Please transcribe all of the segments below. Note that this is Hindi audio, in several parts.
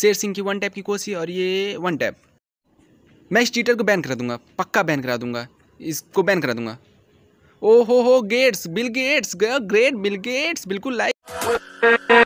शेर सिंह की वन टैप की कोसी और ये वन टैप मैं इस चीटर को बैन करा दूंगा पक्का बैन करा दूंगा इसको बैन करा दूंगा ओ हो हो Gates Bill Gates great Bill Gates बिल्कुल लाइक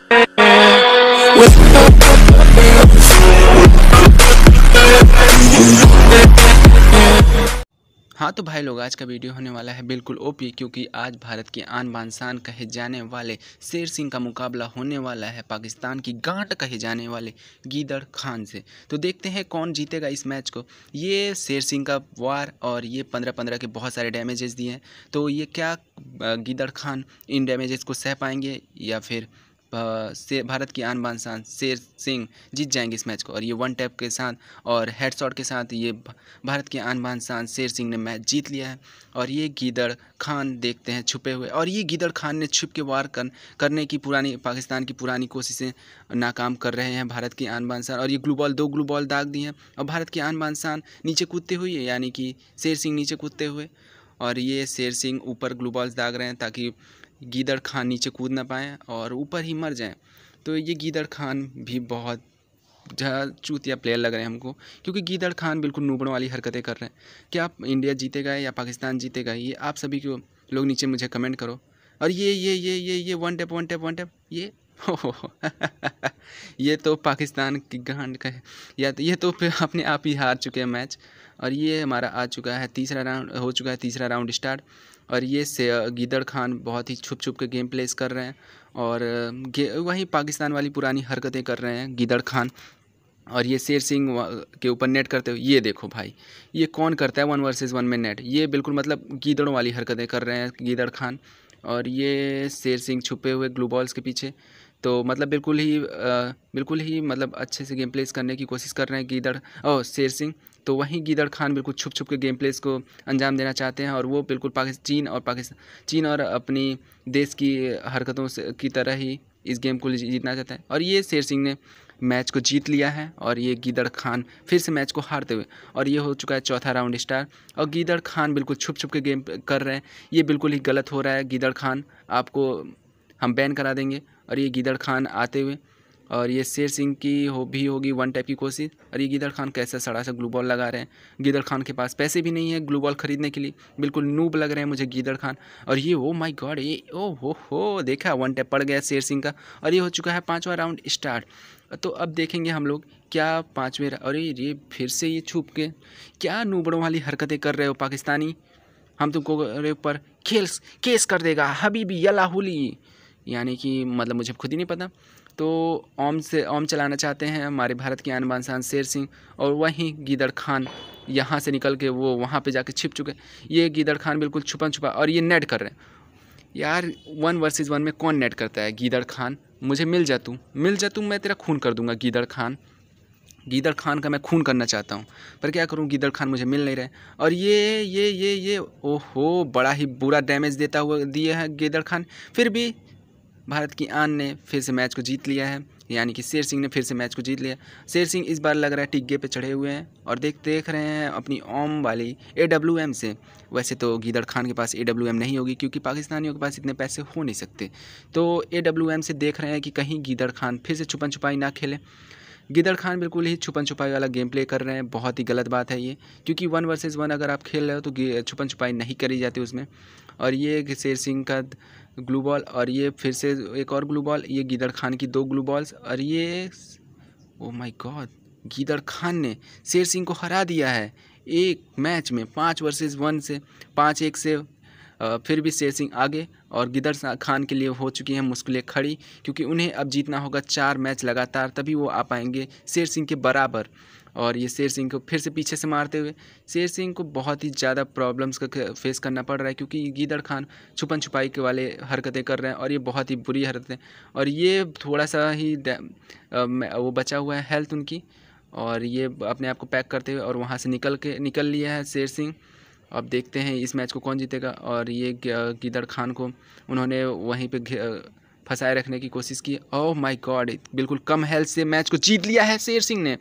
हाँ तो भाई लोग आज का वीडियो होने वाला है बिल्कुल ओपी क्योंकि आज भारत के आन बानसान कहे जाने वाले शेर सिंह का मुकाबला होने वाला है पाकिस्तान की गांठ कहे जाने वाले गीदड़ खान से तो देखते हैं कौन जीतेगा इस मैच को ये शेर सिंह का वार और ये पंद्रह पंद्रह के बहुत सारे डैमेजेस दिए हैं तो ये क्या गीदड़ खान इन डैमेजेस को सह पाएंगे या फिर से भारत की आन बान शान शेर सिंह जीत जाएंगे इस मैच को और ये वन टैप के साथ और हेड शॉट के साथ ये भारत की आन बान शान शेर सिंह ने मैच जीत लिया है और ये गीदड़ खान देखते हैं छुपे हुए और ये गीदड़ खान ने छुप के वार कर, करने की पुरानी पाकिस्तान की पुरानी कोशिशें नाकाम कर रहे हैं भारत की आन बान शान और ये ग्लू बॉल दो ग्लू बॉल दाग दी हैं और भारत की आन बान शान नीचे कूदते हुए यानी कि शेर सिंह नीचे कूदते हुए और ये शेर सिंह ऊपर ग्लू बॉल्स दाग रहे हैं ताकि गीदड़ खान नीचे कूद ना पाएँ और ऊपर ही मर जाएँ तो ये गीदड़ खान भी बहुत चूतिया प्लेयर लग रहे हैं हमको क्योंकि गीदड़ खान बिल्कुल नूबड़ों वाली हरकतें कर रहे हैं क्या आप इंडिया जीतेगा या पाकिस्तान जीतेगा ये आप सभी को लोग नीचे मुझे कमेंट करो और ये ये ये ये ये one tap one tap one tap ये हो ये तो पाकिस्तान की गांड का है या तो ये तो अपने आप ही हार चुके हैं मैच और ये हमारा आ चुका है तीसरा राउंड हो चुका है तीसरा राउंड स्टार्ट और ये से गीदड़ खान बहुत ही छुप छुप के गेम प्लेस कर रहे हैं और वहीं पाकिस्तान वाली पुरानी हरकतें कर रहे हैं गीदड़ खान और ये शेर सिंह के ऊपर नेट करते हुए ये देखो भाई ये कौन करता है वन वर्सेस वन में नेट ये बिल्कुल मतलब गीदड़ों वाली हरकतें कर रहे हैं गीदड़ खान और ये शेर सिंह छुपे हुए ग्लू बॉल्स के पीछे तो मतलब बिल्कुल ही आ, बिल्कुल ही मतलब अच्छे से गेम प्लेस करने की कोशिश कर रहे हैं गीदड़ ओ शेर सिंह तो वहीं गीदड़ खान बिल्कुल छुप छुप के गेम प्लेस को अंजाम देना चाहते हैं और वो बिल्कुल पाकिस्तान चीन और पाकिस्तान चीन और अपनी देश की हरकतों से की तरह ही इस गेम को जीतना चाहता है और ये शेर सिंह ने मैच को जीत लिया है और ये गीदड़ खान फिर से मैच को हारते हुए और ये हो चुका है चौथा राउंड स्टार और गीदड़ खान बिल्कुल छुप छुप के गेम कर रहे हैं ये बिल्कुल ही गलत हो रहा है गीदड़ खान आपको हम बैन करा देंगे और ये गीदड़ खान आते हुए और ये शेर सिंह की हो भी होगी वन टाइप की कोशिश और ये गिदर खान कैसे सड़ा सा ग्लूबॉल लगा रहे हैं गिदर खान के पास पैसे भी नहीं है ग्लूबॉल खरीदने के लिए बिल्कुल नूब लग रहे हैं मुझे गिदर खान और ये ओ माई गॉड ये ओ हो हो देखा वन टैप पड़ गया शेर सिंह का और ये हो चुका है पाँचवा राउंड स्टार्ट तो अब देखेंगे हम लोग क्या पाँचवें अरे ये फिर से ये छुप के क्या नूबड़ों वाली हरकतें कर रहे हो पाकिस्तानी हम तुमको ऊपर खेल केस कर देगा हबीबी यलाहुली यानी कि मतलब मुझे खुद ही नहीं पता तो ओम से ओम चलाना चाहते हैं हमारे भारत के आन बानसान शेर सिंह और वहीं गीदड़ खान यहाँ से निकल के वो वहाँ पे जाके छिप चुके ये गीदड़ खान बिल्कुल छुपा छुपा और ये नेट कर रहे हैं यार वन वर्सेस वन में कौन नेट करता है गीदड़ खान मुझे मिल जा तू मिल जा तू मैं तेरा खून कर दूंगा गीदड़ खान गीदड़ खान का मैं खून करना चाहता हूँ पर क्या करूँ गीदड़ खान मुझे मिल नहीं रहे और ये ये ये ये ओहो बड़ा ही बुरा डैमेज देता हुआ दिया है गीदड़ खान फिर भी भारत की आन ने फिर से मैच को जीत लिया है यानी कि शेर सिंह ने फिर से मैच को जीत लिया शेर सिंह इस बार लग रहा है टिग्गे पे चढ़े हुए हैं और देख देख रहे हैं अपनी ओम वाली ए डब्ल्यू एम से वैसे तो गीदड़ खान के पास ए डब्ल्यू एम नहीं होगी क्योंकि पाकिस्तानियों के पास इतने पैसे हो नहीं सकते तो ए डब्ल्यू एम से देख रहे हैं कि कहीं गीदड़ खान फिर से छुपन छुपाई ना खेले गिदड़ खान बिल्कुल ही छुपन छुपाई वाला गेम प्ले कर रहे हैं बहुत ही गलत बात है ये क्योंकि वन वर्सेज़ वन अगर आप खेल रहे हो तो छुपन छुपाई नहीं करी जाती उसमें और ये शेर सिंह का ग्लू बॉल और ये फिर से एक और ग्लू बॉल ये गिदड़ खान की दो ग्लू बॉल्स और ये ओ माई गॉड गिदड़ खान ने शेर सिंह को हरा दिया है एक मैच में पाँच वर्सेज वन से पाँच एक से फिर भी शेर सिंह आगे और गिदर खान के लिए हो चुकी हैं मुश्किलें खड़ी क्योंकि उन्हें अब जीतना होगा चार मैच लगातार तभी वो आ पाएंगे शेर सिंह के बराबर और ये शेर सिंह को फिर से पीछे से मारते हुए शेर सिंह को बहुत ही ज़्यादा प्रॉब्लम्स का फेस करना पड़ रहा है क्योंकि गीदड़ खान छुपन छुपाई के वाले हरकतें कर रहे हैं और ये बहुत ही बुरी हरकतें और ये थोड़ा सा ही वो बचा हुआ है हेल्थ उनकी और ये अपने आप को पैक करते हुए और वहाँ से निकल के निकल लिया है शेर सिंह अब देखते हैं इस मैच को कौन जीतेगा और ये गिदड़ खान को उन्होंने वहीं पर फंसाए रखने की कोशिश की ओह माय गॉड बिल्कुल कम हेल्थ से मैच को जीत लिया है शेर सिंह ने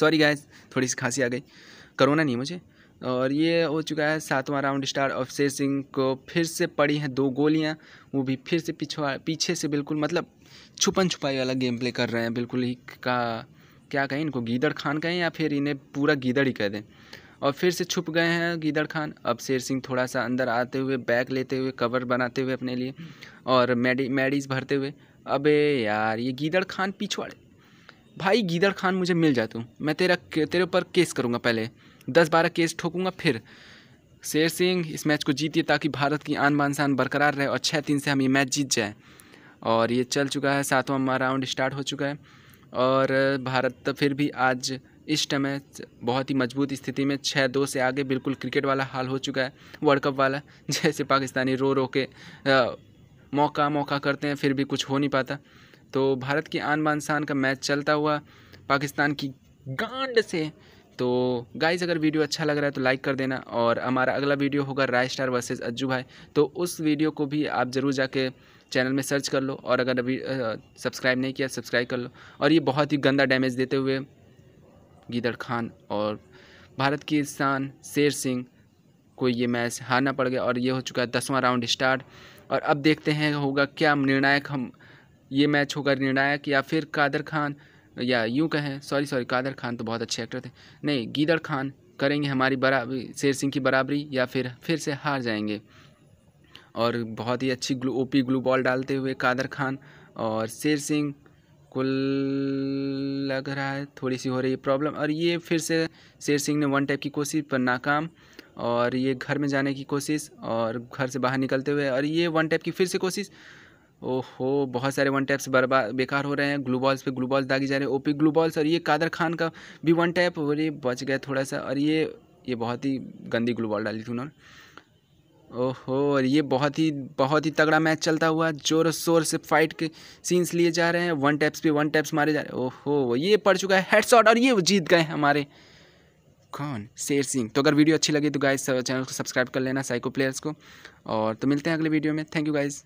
सॉरी गाइस थोड़ी सी खांसी आ गई करोना नहीं मुझे और ये हो चुका है सातवां राउंड स्टार और शेर सिंह को फिर से पड़ी हैं दो गोलियाँ वो भी फिर से पिछवा पीछे से बिल्कुल मतलब छुपन छुपाई वाला गेम प्ले कर रहे हैं बिल्कुल ही का क्या कहें इनको गीदड़ खान कहें या फिर इन्हें पूरा गीदड़ ही कह दें और फिर से छुप गए हैं गीदड़ खान अब शेर सिंह थोड़ा सा अंदर आते हुए बैग लेते हुए कवर बनाते हुए अपने लिए और मेडी मेडीज भरते हुए अबे यार ये गीदड़ खान पिछवाड़े भाई गीदड़ खान मुझे मिल जा तू मैं तेरा तेरे ऊपर केस करूँगा पहले दस बारह केस ठोकूँगा फिर शेर सिंह इस मैच को जीतिए ताकि भारत की आन बान शान बरकरार रहे और छः तीन से हम ये मैच जीत जाए और ये चल चुका है सातवां राउंड स्टार्ट हो चुका है और भारत फिर भी आज इस समय बहुत ही मजबूत स्थिति में छः दो से आगे बिल्कुल क्रिकेट वाला हाल हो चुका है वर्ल्ड कप वाला जैसे पाकिस्तानी रो रो के आ, मौका मौका करते हैं फिर भी कुछ हो नहीं पाता तो भारत की आन बान शान का मैच चलता हुआ पाकिस्तान की गांड से तो गाइज अगर वीडियो अच्छा लग रहा है तो लाइक कर देना और हमारा अगला वीडियो होगा राय स्टार वर्सेज अज्जू भाई तो उस वीडियो को भी आप ज़रूर जाके चैनल में सर्च कर लो और अगर अभी सब्सक्राइब नहीं किया सब्सक्राइब कर लो और ये बहुत ही गंदा डैमेज देते हुए गीदड़ खान और भारत की शान शेर सिंह को ये मैच हारना पड़ गया और ये हो चुका है दसवां राउंड स्टार्ट और अब देखते हैं होगा क्या निर्णायक हम ये मैच होगा निर्णायक या फिर कादर खान या यूँ कहें सॉरी सॉरी कादर खान तो बहुत अच्छे एक्टर थे नहीं गीदड़ खान करेंगे हमारी बराबरी शेर सिंह की बराबरी या फिर फिर से हार जाएंगे और बहुत ही अच्छी ग्लू ओपी ग्लू बॉल डालते हुए कादर खान और शेर सिंह बिल्कुल लग रहा है थोड़ी सी हो रही है प्रॉब्लम और ये फिर से शेर सिंह ने वन टैप की कोशिश पर नाकाम और ये घर में जाने की कोशिश और घर से बाहर निकलते हुए और ये वन टैप की फिर से कोशिश ओहो बहुत सारे वन टैप्स बर्बाद बेकार हो रहे हैं ग्लू बॉल्स पे ग्लू बॉल्स दागी जा रहे हैं ओपी ग्लू बॉल्स और ये कादर खान का भी वन टैप और ये बच गया थोड़ा सा और ये ये बहुत ही गंदी ग्लू बॉल डाली थी उन्होंने ओहो और ये बहुत ही बहुत ही तगड़ा मैच चलता हुआ जोर शोर से फाइट के सीन्स लिए जा रहे हैं वन टैप्स पे वन टैप्स मारे जा रहे हैं ओहो ये पड़ चुका है हेडशॉट और ये जीत गए हमारे कौन शेर सिंह तो अगर वीडियो अच्छी लगी तो गाइज चैनल को सब्सक्राइब कर लेना साइको प्लेयर्स को और तो मिलते हैं अगले वीडियो में थैंक यू गाइज़